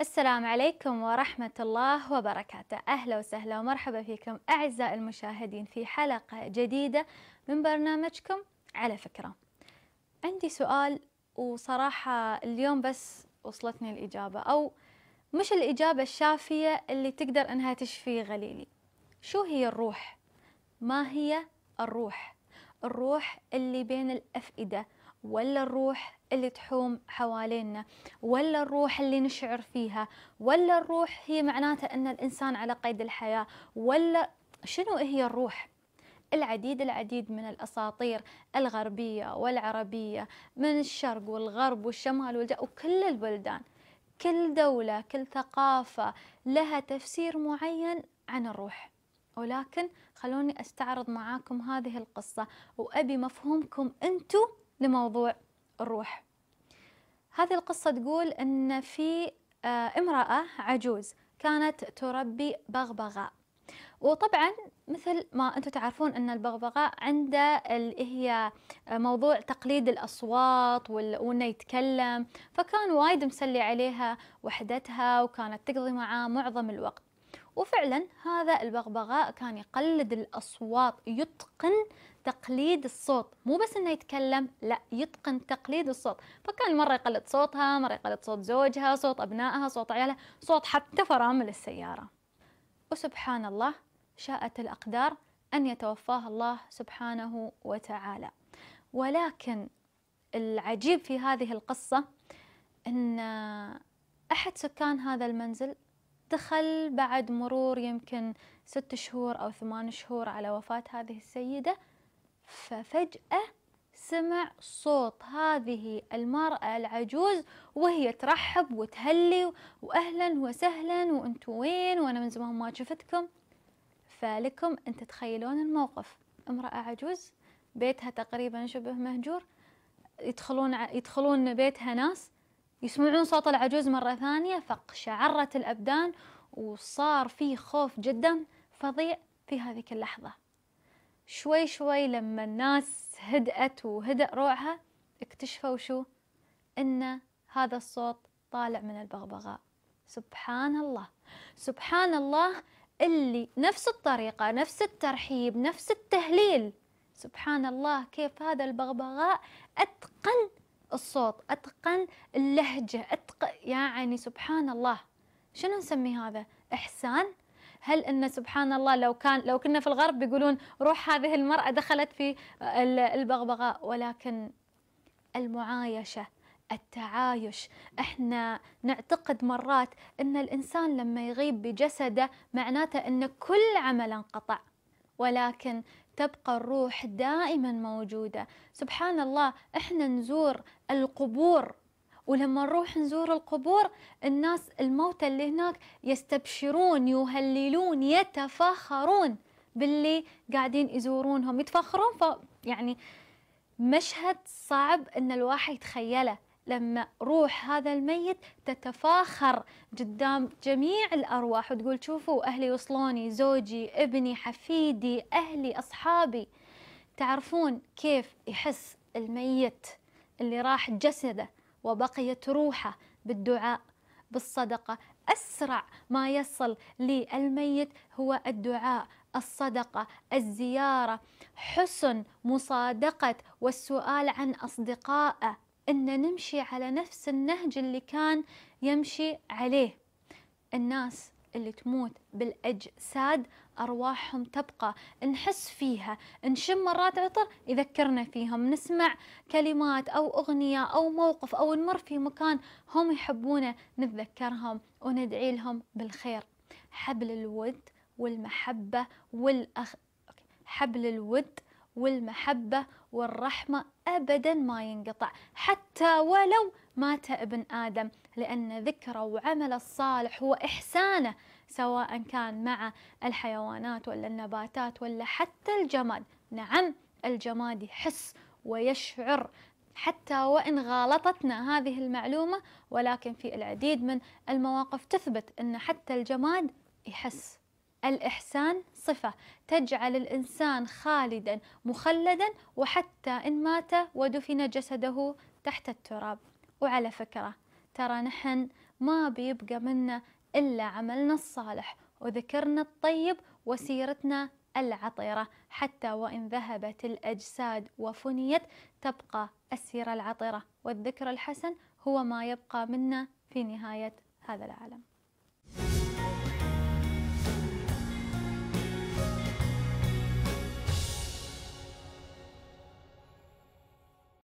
السلام عليكم ورحمة الله وبركاته أهلا وسهلا ومرحبا فيكم أعزائي المشاهدين في حلقة جديدة من برنامجكم على فكرة عندي سؤال وصراحة اليوم بس وصلتني الإجابة أو مش الإجابة الشافية اللي تقدر أنها تشفي غليلي شو هي الروح؟ ما هي الروح؟ الروح اللي بين الأفئدة ولا الروح اللي تحوم حوالينا ولا الروح اللي نشعر فيها ولا الروح هي معناته أن الإنسان على قيد الحياة ولا شنو هي الروح؟ العديد العديد من الأساطير الغربية والعربية من الشرق والغرب والشمال والجنوب وكل البلدان كل دولة كل ثقافة لها تفسير معين عن الروح ولكن خلوني أستعرض معاكم هذه القصة وأبي مفهومكم أنتم لموضوع الروح هذه القصة تقول أن في آه، امرأة عجوز كانت تربي بغبغاء وطبعا مثل ما انتم تعرفون ان البغبغاء عنده اللي هي آه، موضوع تقليد الاصوات وانه يتكلم فكان وايد مسلي عليها وحدتها وكانت تقضي معاه معظم الوقت وفعلا هذا البغبغاء كان يقلد الاصوات يتقن تقليد الصوت مو بس انه يتكلم لا يتقن تقليد الصوت فكان مرة يقلد صوتها مرة يقلد صوت زوجها صوت أبنائها صوت عيالها صوت حتى فرامل السيارة وسبحان الله شاءت الأقدار أن يتوفاه الله سبحانه وتعالى ولكن العجيب في هذه القصة أن أحد سكان هذا المنزل دخل بعد مرور يمكن ست شهور أو ثمان شهور على وفاة هذه السيدة ففجأة سمع صوت هذه المرأة العجوز وهي ترحب وتهلي وأهلا وسهلا وانتوا وين وأنا من زمان ما شفتكم فلكم أن تتخيلون الموقف امرأة عجوز بيتها تقريبا شبه مهجور يدخلون يدخلون بيتها ناس يسمعون صوت العجوز مرة ثانية فقشعرت الأبدان وصار في خوف جدا فظيع في هذه اللحظة شوي شوي لما الناس هدأت وهدأ روعها اكتشفوا شو ان هذا الصوت طالع من البغبغاء سبحان الله سبحان الله اللي نفس الطريقة نفس الترحيب نفس التهليل سبحان الله كيف هذا البغبغاء أتقن الصوت أتقن اللهجة أتقن يعني سبحان الله شنو نسمي هذا إحسان هل أن سبحان الله لو كان لو كنا في الغرب بيقولون روح هذه المرأة دخلت في البغبغاء ولكن المعايشة التعايش احنا نعتقد مرات ان الانسان لما يغيب بجسده معناته ان كل عمل انقطع ولكن تبقى الروح دائما موجوده سبحان الله احنا نزور القبور ولما نروح نزور القبور الناس الموتى اللي هناك يستبشرون يهللون يتفاخرون باللي قاعدين يزورونهم يتفاخرون ف يعني مشهد صعب ان الواحد يتخيله لما روح هذا الميت تتفاخر قدام جميع الارواح وتقول شوفوا اهلي وصلوني زوجي ابني حفيدي اهلي اصحابي تعرفون كيف يحس الميت اللي راح جسده وبقيت روحه بالدعاء بالصدقه اسرع ما يصل للميت هو الدعاء الصدقه الزياره حسن مصادقه والسؤال عن اصدقائه ان نمشي على نفس النهج اللي كان يمشي عليه الناس اللي تموت بالأجساد أرواحهم تبقى نحس فيها نشم مرات عطر يذكرنا فيهم نسمع كلمات أو أغنية أو موقف أو نمر في مكان هم يحبونه نتذكرهم وندعي لهم بالخير حبل الود والمحبة والأخ حبل الود والمحبة والرحمة أبدا ما ينقطع حتى ولو مات ابن آدم لأن ذكره وعمله الصالح هو إحسانه سواء كان مع الحيوانات ولا النباتات ولا حتى الجماد نعم الجماد يحس ويشعر حتى وإن غالطتنا هذه المعلومة ولكن في العديد من المواقف تثبت أن حتى الجماد يحس الإحسان صفة تجعل الإنسان خالدا مخلدا وحتى إن مات ودفن جسده تحت التراب وعلى فكرة ترى نحن ما بيبقى منا إلا عملنا الصالح وذكرنا الطيب وسيرتنا العطرة حتى وإن ذهبت الأجساد وفنيت تبقى السيرة العطرة والذكر الحسن هو ما يبقى منا في نهاية هذا العالم